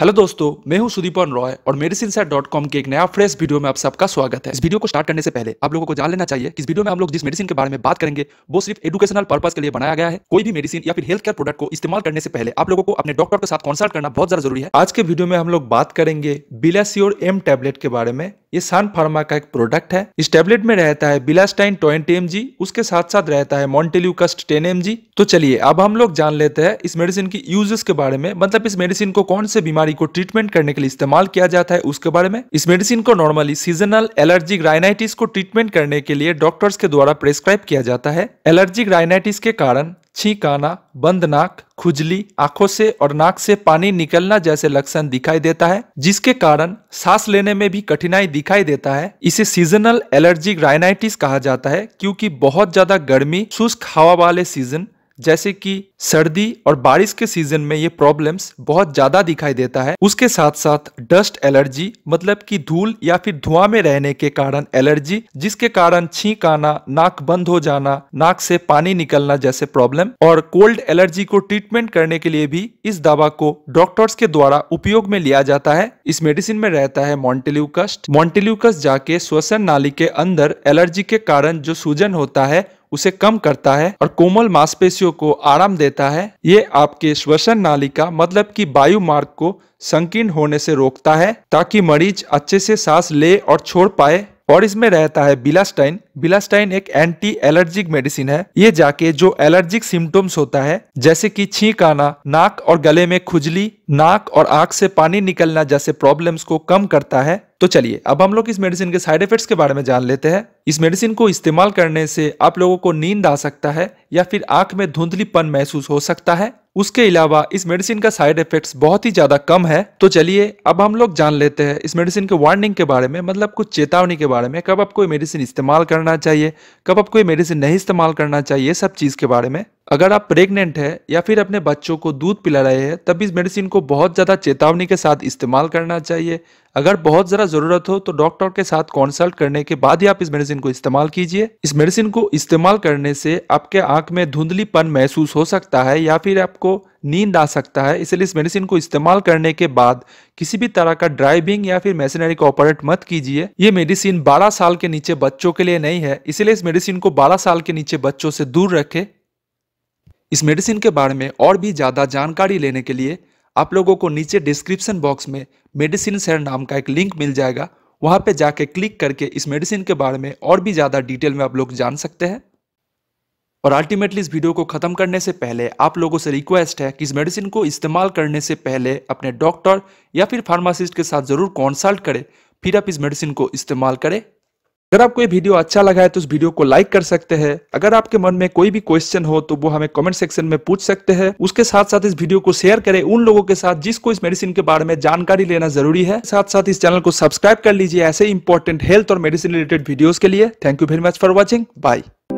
hello दोस्तों मैं हूं सुदीपन रॉय और मेडिसिन डॉट कॉम के एक नया फ्रेश वीडियो में आप सबका स्वागत है इस वीडियो को स्टार्ट करने से पहले आप लोगों को जान लेना चाहिए कि इस वीडियो में हम लोग जिस मेडिसिन के बारे में बात करेंगे वो सिर्फ एडुकेशनल पर्पज के लिए बनाया गया है कोई भी मेडिसिन या फिर हेल्थ केयर प्रोडक्ट को इस्तेमाल करने से पहले आप लोगों को अपने डॉक्टर के साथ कंसल्ट करना बहुत ज्यादा जरूरी है आज के वीडियो में हम लोग बात करेंगे बिलासियोर एम टेबलेट के बारे में ये सन फार्मा का एक प्रोडक्ट है इस टेबलेट में रहता है बिलास्टाइन ट्वेंटी एम उसके साथ साथ रहता है मॉन्टेल्यूकस्ट टेन एम तो चलिए अब हम लोग जान लेते हैं इस मेडिसिन की यूजेस के बारे में मतलब इस मेडिसिन को कौन से बीमारी को ट्रीटमेंट करने के लिए इस्तेमाल किया जाता है उसके बारे में इस मेडिसिन को नॉर्मली सीजनल एलर्जिक राइनाइटिस को ट्रीटमेंट करने के लिए डॉक्टर्स के द्वारा प्रेस्क्राइब किया जाता है एलर्जिक राइनाइटिस के कारण छींकाना बंद नाक खुजली आंखों से और नाक से पानी निकलना जैसे लक्षण दिखाई देता है जिसके कारण सांस लेने में भी कठिनाई दिखाई देता है इसे सीजनल एलर्जी राइनाइटिस कहा जाता है क्योंकि बहुत ज्यादा गर्मी शुष्क हवा वाले सीजन जैसे कि सर्दी और बारिश के सीजन में ये प्रॉब्लम्स बहुत ज्यादा दिखाई देता है उसके साथ साथ डस्ट एलर्जी मतलब कि धूल या फिर धुआं में रहने के कारण एलर्जी जिसके कारण छींक आना नाक बंद हो जाना नाक से पानी निकलना जैसे प्रॉब्लम और कोल्ड एलर्जी को ट्रीटमेंट करने के लिए भी इस दवा को डॉक्टर्स के द्वारा उपयोग में लिया जाता है इस मेडिसिन में रहता है मॉन्टेल्यूकस्ट मॉन्टेल्यूकस जाके श्वसन नाली के अंदर एलर्जी के कारण जो सूजन होता है उसे कम करता है और कोमल मांसपेशियों को आराम देता है ये आपके श्वसन नालिका मतलब कि वायु मार्ग को संकीर्ण होने से रोकता है ताकि मरीज अच्छे से सांस ले और छोड़ पाए और इसमें रहता है बिलास्टाइन बिलास्टाइन एक एंटी एलर्जिक मेडिसिन है ये जाके जो एलर्जिक सिम्टोम्स होता है जैसे कि छींक आना नाक और गले में खुजली नाक और आंख से पानी निकलना जैसे प्रॉब्लम्स को कम करता है तो चलिए अब हम लोग इस मेडिसिन के साइड इफेक्ट्स के बारे में जान लेते हैं इस मेडिसिन को इस्तेमाल करने से आप लोगों को नींद आ सकता है या फिर आंख में धुंधलीपन महसूस हो सकता है उसके अलावा इस मेडिसिन का साइड इफेक्ट्स बहुत ही ज़्यादा कम है तो चलिए अब हम लोग जान लेते हैं इस मेडिसिन के वार्निंग के बारे में मतलब कुछ चेतावनी के बारे में कब आपको ये मेडिसिन इस्तेमाल करना चाहिए कब आपको ये मेडिसिन नहीं इस्तेमाल करना चाहिए सब चीज़ के बारे में अगर आप प्रेग्नेंट है या फिर अपने बच्चों को दूध पिला रहे हैं तब इस मेडिसिन को बहुत ज़्यादा चेतावनी के साथ इस्तेमाल करना चाहिए अगर बहुत ज़्यादा ज़रूरत हो तो डॉक्टर के साथ कंसल्ट करने के बाद ही आप इस मेडिसिन को इस्तेमाल कीजिए इस मेडिसिन को इस्तेमाल करने से आपके आंख में धुंधलीपन महसूस हो सकता है या फिर आपको नींद आ सकता है इसलिए इस मेडिसिन को इस्तेमाल करने के बाद किसी भी तरह का ड्राइविंग या फिर मशीनरी का ऑपरेट मत कीजिए ये मेडिसिन 12 साल के नीचे बच्चों के लिए नहीं है इसलिए इस मेडिसिन को 12 साल के नीचे बच्चों से दूर रखें इस मेडिसिन के बारे में और भी ज़्यादा जानकारी लेने के लिए आप लोगों को नीचे डिस्क्रिप्शन बॉक्स में मेडिसिन सेर नाम का एक लिंक मिल जाएगा वहाँ पे जाके क्लिक करके इस मेडिसिन के बारे में और भी ज़्यादा डिटेल में आप लोग जान सकते हैं और अल्टीमेटली इस वीडियो को ख़त्म करने से पहले आप लोगों से रिक्वेस्ट है कि इस मेडिसिन को इस्तेमाल करने से पहले अपने डॉक्टर या फिर फार्मासिस्ट के साथ ज़रूर कॉन्सल्ट करें फिर आप इस मेडिसिन को इस्तेमाल करें अगर आपको ये वीडियो अच्छा लगा है तो उस वीडियो को लाइक कर सकते हैं अगर आपके मन में कोई भी क्वेश्चन हो तो वो हमें कमेंट सेक्शन में पूछ सकते हैं उसके साथ साथ इस वीडियो को शेयर करें उन लोगों के साथ जिसको इस मेडिसिन के बारे में जानकारी लेना जरूरी है साथ साथ इस चैनल को सब्सक्राइब कर लीजिए ऐसे इंपॉर्टेंट हेल्थ और मेडिसिन रिलेटेड वीडियोज के लिए thank you very much for watching bye